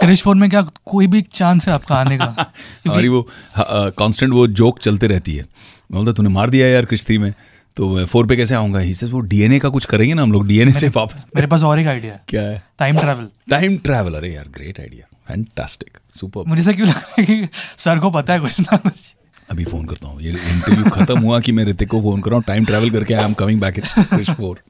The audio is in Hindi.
क्रिश फोर में क्या कोई भी चांस है आपका आने का हमारी वो कांस्टेंट हाँ, वो जोक चलते रहती है मैं बोलता तूने मार दिया यार क्रिश थ्री में तो फोर पे कैसे आऊंगा ही सर वो डीएनए का कुछ करेंगे ना हम लोग डीएनए से वापस मेरे पास और एक आइडिया है क्या है टाइम ट्रैवल टाइम ट्रैवल अरे यार ग्रेट आइडिया फैंटास्टिक सुपर मुझे से क्यों लग रहा है कि सर को पता है कुछ ना कुछ अभी फोन करता हूँ ये इंटरव्यू खत्म हुआ कि मैं ऋतिक को फोन कर रहा हूँ टाइम ट्रैवल करके I am coming back it four